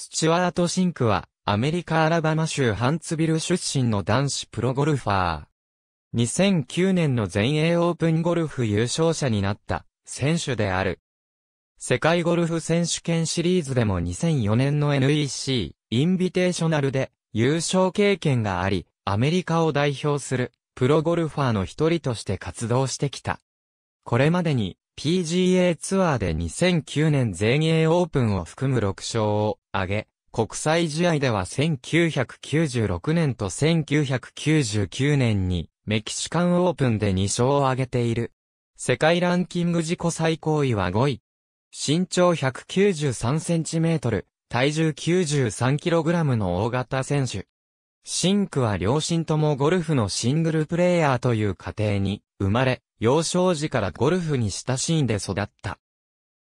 スチュワート・シンクは、アメリカ・アラバマ州ハンツビル出身の男子プロゴルファー。2009年の全英オープンゴルフ優勝者になった、選手である。世界ゴルフ選手権シリーズでも2004年の NEC、インビテーショナルで、優勝経験があり、アメリカを代表する、プロゴルファーの一人として活動してきた。これまでに、PGA ツアーで2009年全英オープンを含む6勝を、挙げ、国際試合では1996年と1999年にメキシカンオープンで2勝を挙げている。世界ランキング自己最高位は5位。身長1 9 3トル、体重9 3ラムの大型選手。シンクは両親ともゴルフのシングルプレイヤーという家庭に生まれ、幼少時からゴルフに親しんで育った。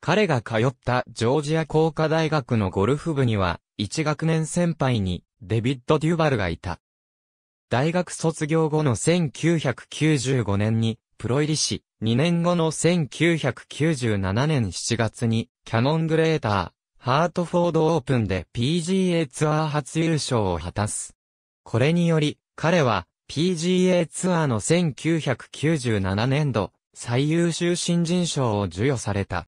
彼が通ったジョージア工科大学のゴルフ部には、一学年先輩にデビッド・デュバルがいた。大学卒業後の1995年にプロ入りし、2年後の1997年7月にキャノングレーター、ハートフォードオープンで PGA ツアー初優勝を果たす。これにより、彼は PGA ツアーの1997年度最優秀新人賞を授与された。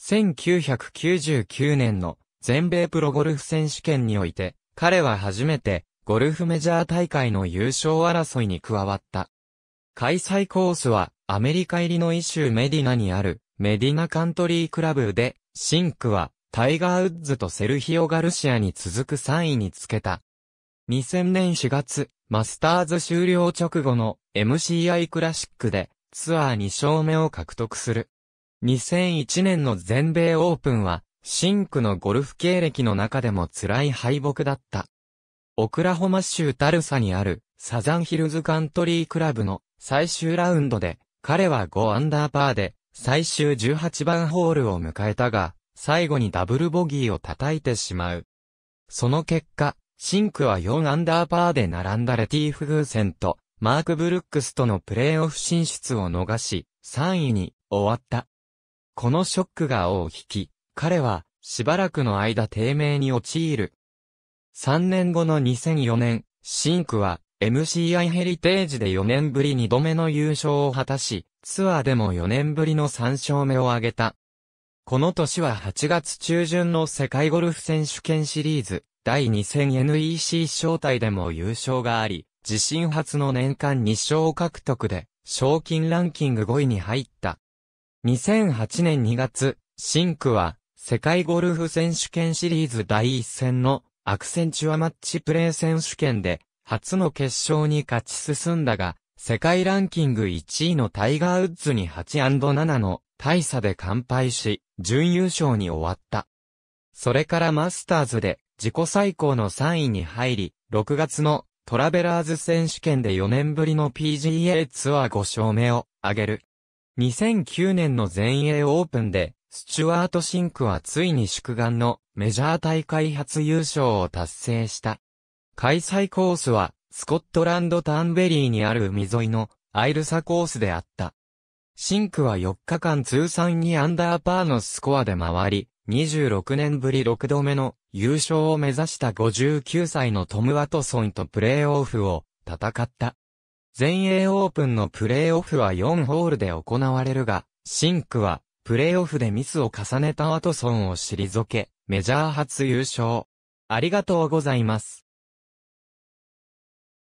1999年の全米プロゴルフ選手権において、彼は初めてゴルフメジャー大会の優勝争いに加わった。開催コースはアメリカ入りのイ州メディナにあるメディナカントリークラブで、シンクはタイガー・ウッズとセルヒオ・ガルシアに続く3位につけた。2000年4月、マスターズ終了直後の MCI クラシックでツアー2勝目を獲得する。2001年の全米オープンは、シンクのゴルフ経歴の中でも辛い敗北だった。オクラホマ州タルサにあるサザンヒルズカントリークラブの最終ラウンドで、彼は5アンダーパーで最終18番ホールを迎えたが、最後にダブルボギーを叩いてしまう。その結果、シンクは4アンダーパーで並んだレティーフグーセンとマーク・ブルックスとのプレーオフ進出を逃し、3位に終わった。このショックが尾を引き、彼は、しばらくの間低迷に陥る。3年後の2004年、シンクは、MCI ヘリテージで4年ぶり2度目の優勝を果たし、ツアーでも4年ぶりの3勝目を挙げた。この年は8月中旬の世界ゴルフ選手権シリーズ、第2戦 NEC 招待でも優勝があり、自身初の年間2勝獲得で、賞金ランキング5位に入った。2008年2月、シンクは、世界ゴルフ選手権シリーズ第1戦のアクセンチュアマッチプレー選手権で、初の決勝に勝ち進んだが、世界ランキング1位のタイガー・ウッズに 8&7 の大差で完敗し、準優勝に終わった。それからマスターズで自己最高の3位に入り、6月のトラベラーズ選手権で4年ぶりの PGA ツアー5勝目を挙げる。2009年の全英オープンで、スチュワート・シンクはついに祝願のメジャー大会初優勝を達成した。開催コースは、スコットランド・タンベリーにある海沿いのアイルサコースであった。シンクは4日間通算2アンダーパーのスコアで回り、26年ぶり6度目の優勝を目指した59歳のトム・ワトソンとプレーオフを戦った。全英オープンのプレーオフは4ホールで行われるが、シンクは、プレーオフでミスを重ねたワトソンを退け、メジャー初優勝。ありがとうございます。